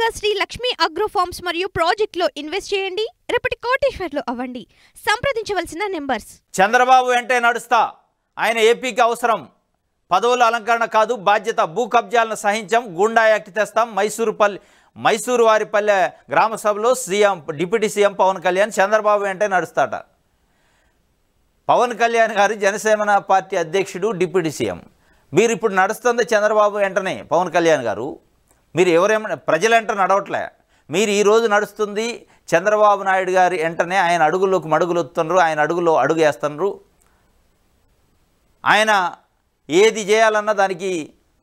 గా Shri Lakshmi agro forms మరియు ప్రాజెక్ట్లో ఇన్వెస్ట్ చేయండి రేపటి కోటేశ్వర్లు అవ్వండి సంప్రదించవలసిన నెంబర్స్ చంద్రబాబు వెంటే నడుస్తా ఆయన ఏపీకి అవసరం పదవుల అలంకరణ కాదు బాధ్యత భూ కబ్జాలను సహించం గుండా యాక్ట్ తెస్తాం మైసూరు పల్లె మైసూరు వారిపల్లె గ్రామ సభలో CM deputy CM Pawan Kalyan Chandrababu వెంటే నడుస్తాట పవన్ కళ్యాణ్ గారు జనసేన పార్టీ అధ్యక్షుడు డిప్యూటీ సీఎం మీరు ఇప్పుడు నడుస్తుంది చంద్రబాబు వెంటనే పవన్ కళ్యాణ్ గారు మీరు ఎవరేమన్నా ప్రజలంట నడవట్లే మీరు ఈరోజు నడుస్తుంది చంద్రబాబు నాయుడు గారి వెంటనే ఆయన అడుగులోకి మడుగులు వస్తున్నారు ఆయన అడుగులో అడుగు వేస్తున్నారు ఆయన ఏది చేయాలన్నా దానికి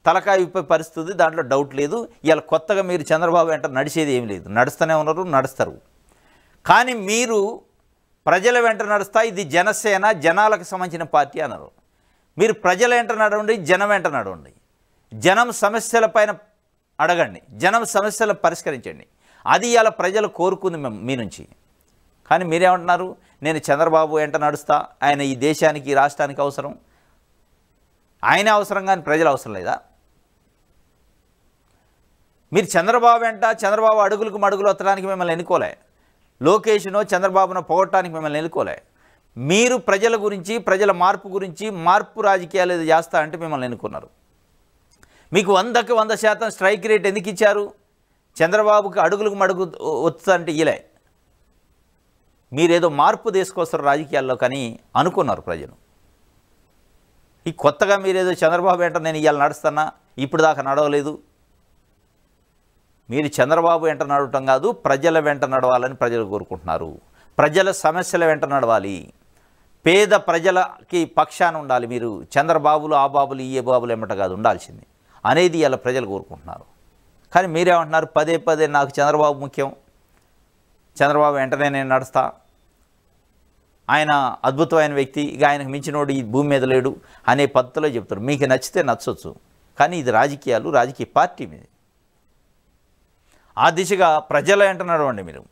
తలకాయ విప్పే పరిస్థితి దాంట్లో డౌట్ లేదు ఇలా కొత్తగా మీరు చంద్రబాబు వెంట నడిచేది ఏమి లేదు నడుస్తూనే ఉన్నారు నడుస్తారు కానీ మీరు ప్రజల వెంట నడుస్తా ఇది జనసేన జనాలకు సంబంధించిన పార్టీ అన్నారు మీరు ప్రజల వెంట నడవండి జనం వెంట నడవండి జనం సమస్యలపైన అడగండి జనం సమస్యలు పరిష్కరించండి అది ఇలా ప్రజలు కోరుకుంది మీ నుంచి కానీ మీరేమంటున్నారు నేను చంద్రబాబు వెంట నడుస్తా ఆయన ఈ దేశానికి ఈ రాష్ట్రానికి అవసరం ఆయన అవసరం కానీ ప్రజలు అవసరం లేదా మీరు చంద్రబాబు వెంట చంద్రబాబు అడుగులకు మడుగులు వత్తడానికి మిమ్మల్ని ఎన్నుకోలే లోకేష్ను చంద్రబాబును పొగట్టడానికి మిమ్మల్ని ఎన్నుకోలే మీరు ప్రజల గురించి ప్రజల మార్పు గురించి మార్పు రాజకీయాలు చేస్తా అంటే మిమ్మల్ని ఎన్నుకున్నారు మీకు వందకు వంద శాతం స్ట్రైక్ రేట్ ఎందుకు ఇచ్చారు చంద్రబాబుకి అడుగులకు మడుగు వస్తుందంటే ఇలా మీరేదో మార్పు తీసుకొస్తారు రాజకీయాల్లో కానీ అనుకున్నారు ప్రజలు ఈ కొత్తగా మీరేదో చంద్రబాబు వెంట నేను ఇవాళ నడుస్తున్నా ఇప్పుడు దాకా నడవలేదు మీరు చంద్రబాబు వెంట నడవటం కాదు ప్రజల వెంట నడవాలని ప్రజలు కోరుకుంటున్నారు ప్రజల సమస్యల వెంట నడవాలి పేద ప్రజలకి పక్షాన ఉండాలి మీరు చంద్రబాబులు ఆ బాబులు ఈ బాబులు ఎమ్మట కాదు ఉండాల్సింది అనేది ఇలా ప్రజలు కోరుకుంటున్నారు కానీ మీరేమంటున్నారు పదే పదే నాకు చంద్రబాబు ముఖ్యం చంద్రబాబు వెంటనే నేను నడుస్తా ఆయన అద్భుతమైన వ్యక్తి ఇక ఆయనకు మించినోడు ఈ భూమి మీద లేడు అనే పద్ధతిలో చెప్తారు మీకు నచ్చితే నచ్చవచ్చు కానీ ఇది రాజకీయాలు రాజకీయ పార్టీ మీద ఆ దిశగా ప్రజల అంటున్నాడు అండి మీరు